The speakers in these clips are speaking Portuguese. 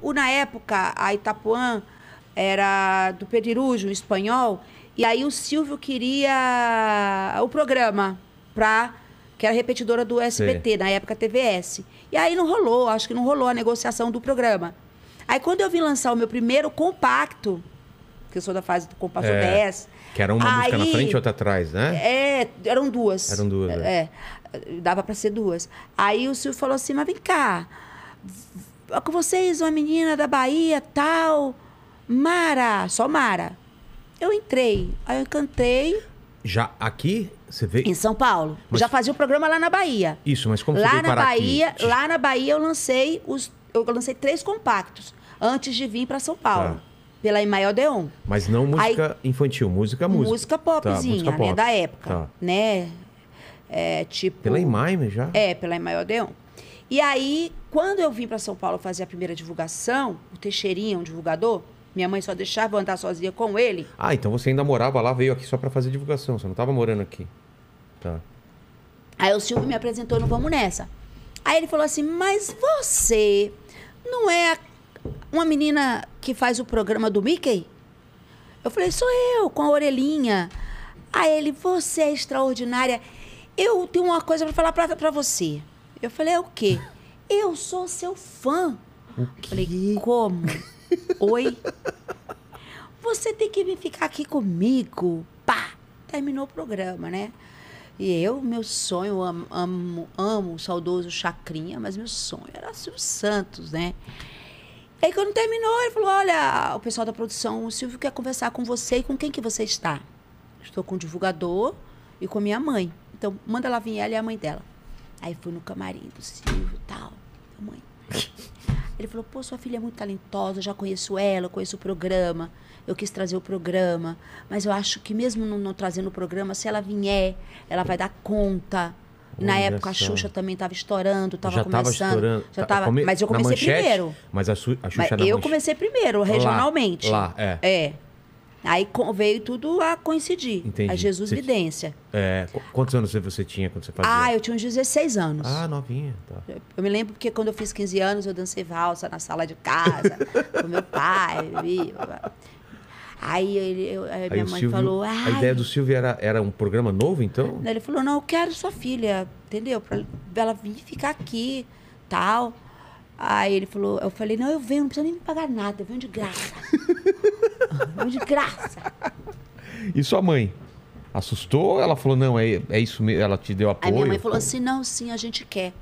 o na época, a Itapuã era do Pedirujo, espanhol, e aí o Silvio queria o programa para que era repetidora do SBT, Sim. na época TVS. E aí não rolou, acho que não rolou a negociação do programa. Aí quando eu vim lançar o meu primeiro compacto, que eu sou da fase do compacto é, OBS. Que era uma aí, música na frente e outra atrás, né? É, eram duas. Eram duas. é. é dava para ser duas. Aí o Silvio falou assim: mas vem cá com vocês uma menina da Bahia, tal, Mara, só Mara. Eu entrei, aí eu cantei. Já aqui? Você veio? Em São Paulo. Mas... Já fazia o programa lá na Bahia. Isso, mas como lá você veio na Bahia, aqui? Lá na Bahia eu lancei os eu lancei três compactos antes de vir para São Paulo. Tá. Pela Imael Deon. Mas não música aí, infantil, música música. Música popzinha, tá, música né, pop. né? Da época. Tá. Né? É, tipo. Pela Imael já? É, pela Imael Deon. E aí, quando eu vim para São Paulo fazer a primeira divulgação, o Teixeirinha, um divulgador, minha mãe só deixava eu andar sozinha com ele. Ah, então você ainda morava lá, veio aqui só para fazer divulgação, você não estava morando aqui. Tá. Aí o Silvio me apresentou no Vamos Nessa. Aí ele falou assim: Mas você não é uma menina que faz o programa do Mickey? Eu falei: Sou eu, com a orelhinha. Aí ele: Você é extraordinária. Eu tenho uma coisa para falar para você. Eu falei, é o quê? Eu sou seu fã. Falei, como? Oi? Você tem que vir ficar aqui comigo. Pá! Terminou o programa, né? E eu, meu sonho, amo, amo, amo o saudoso Chacrinha, mas meu sonho era Silvio Santos, né? E aí quando terminou, ele falou, olha, o pessoal da produção, o Silvio quer conversar com você e com quem que você está? Estou com o divulgador e com minha mãe. Então, manda ela vir, ela e a mãe dela. Aí fui no camarim do Silvio e tal. mãe. Ele falou, pô, sua filha é muito talentosa, já conheço ela, conheço o programa, eu quis trazer o programa, mas eu acho que mesmo não, não trazendo o programa, se ela vier, ela vai dar conta. Olha na época a Xuxa também estava estourando, estava começando. Estourando. Já tava, tá, come... mas eu comecei manchete, primeiro. Mas a, a Xuxa mas Eu comecei primeiro, regionalmente. Lá, lá é. É. Aí veio tudo a coincidir. Entendi. A Jesus você Vidência. É, quantos anos você tinha quando você fazia? Ah, eu tinha uns 16 anos. Ah, novinha. Tá. Eu me lembro porque quando eu fiz 15 anos, eu dancei valsa na sala de casa, com meu pai. Aí, ele, eu, aí, aí minha mãe Silvio, falou... A ideia do Silvio era, era um programa novo, então? Ele falou, não, eu quero sua filha, entendeu? Pra ela vir ficar aqui, tal. Aí ele falou, eu falei, não, eu venho, não precisa nem me pagar nada, eu venho de graça. de graça. E sua mãe? Assustou? Ela falou, não, é, é isso mesmo, ela te deu apoio? A minha mãe falou assim, não, sim, a gente quer.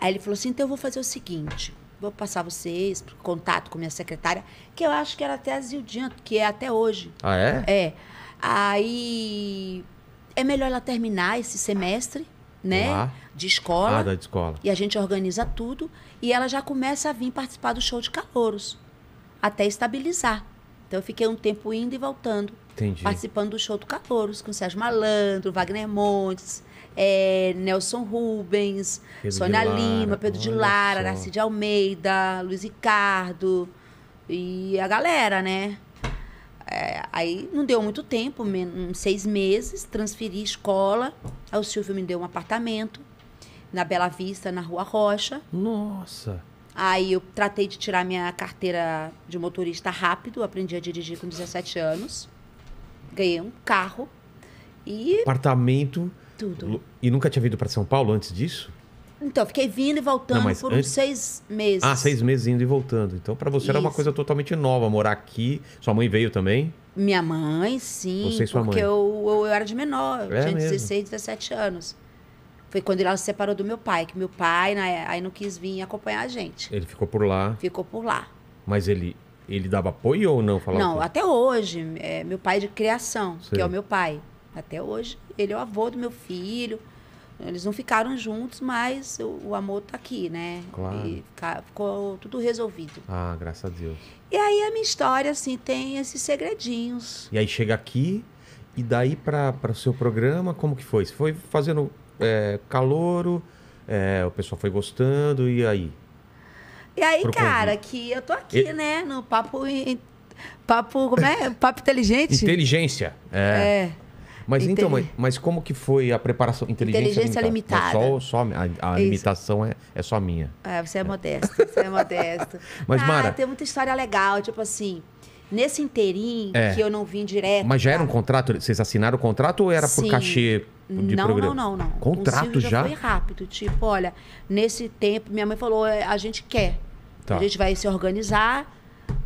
Aí ele falou assim, então eu vou fazer o seguinte, vou passar vocês, contato com minha secretária, que eu acho que era até a Zildinha, que é até hoje. Ah, é? É. Aí é melhor ela terminar esse semestre, né? Lá. De escola. Ah, da escola. E a gente organiza tudo. E ela já começa a vir participar do show de calouros. Até estabilizar. Então eu fiquei um tempo indo e voltando. Entendi. Participando do show do Calouros, com Sérgio Malandro, Wagner Montes, é, Nelson Rubens, Pedro Sônia Lara, Lima, Pedro de Lara, Aracide Almeida, Luiz Ricardo e a galera, né? É, aí não deu muito tempo, uns seis meses, transferi escola. Aí o Silvio me deu um apartamento na Bela Vista, na Rua Rocha. Nossa! Aí eu tratei de tirar minha carteira de motorista rápido, aprendi a dirigir com 17 anos. Ganhei um carro e. Apartamento. Tudo. E nunca tinha vindo para São Paulo antes disso? Então, fiquei vindo e voltando Não, por antes... uns seis meses. Ah, seis meses indo e voltando. Então, para você Isso. era uma coisa totalmente nova morar aqui. Sua mãe veio também? Minha mãe, sim. Você e sua porque mãe. Porque eu, eu, eu, era de menor, eu é tinha mesmo. 16, 17 anos. Foi quando ela se separou do meu pai, que meu pai né, aí não quis vir acompanhar a gente. Ele ficou por lá. Ficou por lá. Mas ele ele dava apoio ou não? Falava não, até hoje. É, meu pai é de criação, Sim. que é o meu pai. Até hoje, ele é o avô do meu filho. Eles não ficaram juntos, mas o, o amor tá aqui, né? Claro. E ficou tudo resolvido. Ah, graças a Deus. E aí a minha história, assim, tem esses segredinhos. E aí chega aqui, e daí para o seu programa, como que foi? Você foi fazendo é, calouro, é, o pessoal foi gostando, e aí? E aí, Pro cara, convite. que eu tô aqui, e... né, no papo. Papo, como é? Papo inteligente? Inteligência. É. é. Mas então, mas, mas, como que foi a preparação? Inteligência, Inteligência limitada. limitada. Só, só, a, a limitação é, é só minha. É, você é, é. modesto, você é modesto. Mas, ah, Mara... tem muita história legal, tipo assim... Nesse inteirinho é. que eu não vim direto. Mas já cara. era um contrato? Vocês assinaram o contrato ou era Sim. por cachê de não, programa. não, não, não. Contrato já? já? foi rápido. Tipo, olha, nesse tempo, minha mãe falou, é, a gente quer. Tá. A gente vai se organizar,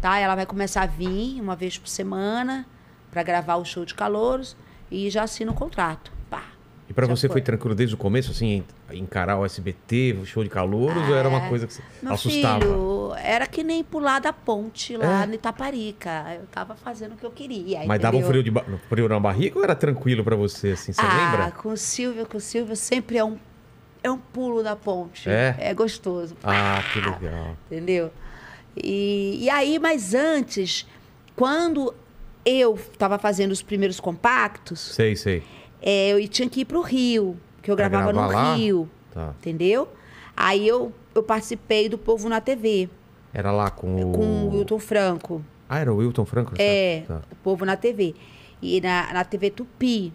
tá? Ela vai começar a vir uma vez por semana para gravar o show de calouros e já assina o contrato. Pá. E para você foi. foi. tranquilo desde o começo, assim, encarar o SBT, o show de calouros, ou era uma é, coisa que você assustava? Filho, era que nem pular da ponte lá é. no Itaparica. Eu tava fazendo o que eu queria. Mas entendeu? dava um frio, de ba... frio na barriga ou era tranquilo para você, assim? Você ah, lembra? com o Silvio, com o Silvio sempre é um, é um pulo da ponte. É? É gostoso. Ah, que legal. Entendeu? E, e aí, mas antes, quando eu tava fazendo os primeiros compactos... Sei, sei. É, eu tinha que ir pro Rio, que eu pra gravava no lá? Rio. Tá. Entendeu? Aí eu, eu participei do Povo na TV. Era lá com o... Com o Wilton Franco. Ah, era o Wilton Franco? É, tá. o povo na TV. E na, na TV Tupi.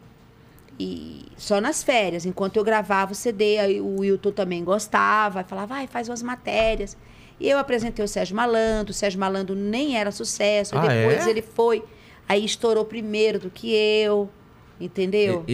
E só nas férias, enquanto eu gravava o CD, aí o Wilton também gostava, falava, vai, ah, faz umas matérias. E eu apresentei o Sérgio Malandro, o Sérgio Malandro nem era sucesso, ah, depois é? ele foi, aí estourou primeiro do que eu, entendeu? Ele,